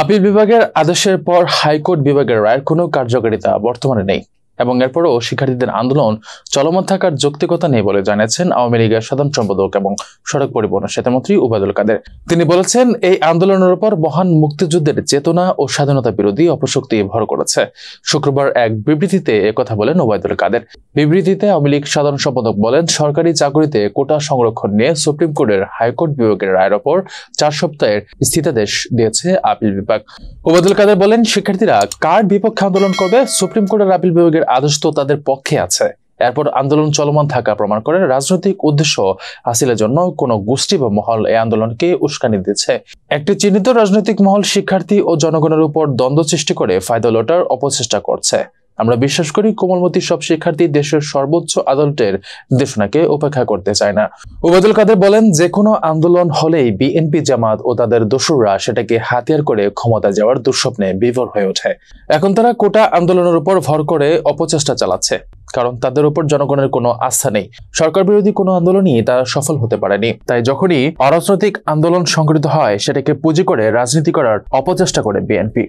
appeal বিভাগের আদেশের পর হাইকোর্ট বিভাগের রায়ের কোনো কার্যকারিতা বর্তমানে নেই এবং এরপরও শিক্ষার্থীদের আন্দোলন চলমান থাকার যৌক্তিকতা নেই বলে জানিয়েছেন আওয়ামী লীগের সাধারণ সম্পাদক এবং সড়ক পরিবহন সেতুমন্ত্রী উবায়দুল কাদের তিনি বলেছেন এই আন্দোলনের উপর মহান মুক্তিযুদ্ধের চেতনা ও স্বাধীনতা বিরোধী অপশক্তি ভর করেছে শুক্রবার এক বিবৃতিতে একথা বলেন ওবায়দুল কাদের বিবৃতিতে আওয়ামী লীগ সাধারণ সম্পাদক বলেন সরকারি চাকরিতে কোটা সংরক্ষণ নিয়ে সুপ্রিম কোর্টের হাইকোর্ট বিভাগের রায়ের ওপর চার সপ্তাহের স্থিতাদেশ দিয়েছে আপিল বিভাগ ওবায়দুল কাদের বলেন শিক্ষার্থীরা কার বিপক্ষে আন্দোলন করবে সুপ্রিম কোর্টের আপিল বিভাগের আদর্শ তো তাদের পক্ষে আছে এরপর আন্দোলন চলমান থাকা প্রমাণ করে রাজনৈতিক উদ্দেশ্য হাসিলের জন্য কোন গোষ্ঠী বা মহল এই আন্দোলনকে উস্কানি দিচ্ছে একটি চিহ্নিত রাজনৈতিক মহল শিক্ষার্থী ও জনগণের উপর দ্বন্দ্ব সৃষ্টি করে ফায়দা লোটার অপচেষ্টা করছে আমরা বিশ্বাস করি কোমলমতি সব শিক্ষার্থী দেশের সর্বোচ্চ আদালতের নির্দেশনাকে উপেক্ষা করতে চায় না ওবায়দুল কাদের বলেন যে কোনো আন্দোলন হলেই বিএনপি জামাত ও তাদের দোসররা সেটাকে হাতিয়ার করে ক্ষমতা যাওয়ার দুঃস্বপ্নে বিভোর হয়ে ওঠে এখন তারা কোটা আন্দোলনের উপর ভর করে অপচেষ্টা চালাচ্ছে কারণ তাদের উপর জনগণের কোনো আস্থা নেই সরকার বিরোধী কোনো আন্দোলনই তারা সফল হতে পারেনি তাই যখনই অরাজনৈতিক আন্দোলন সংগঠিত হয় সেটাকে পুঁজি করে রাজনীতি করার অপচেষ্টা করে বিএনপি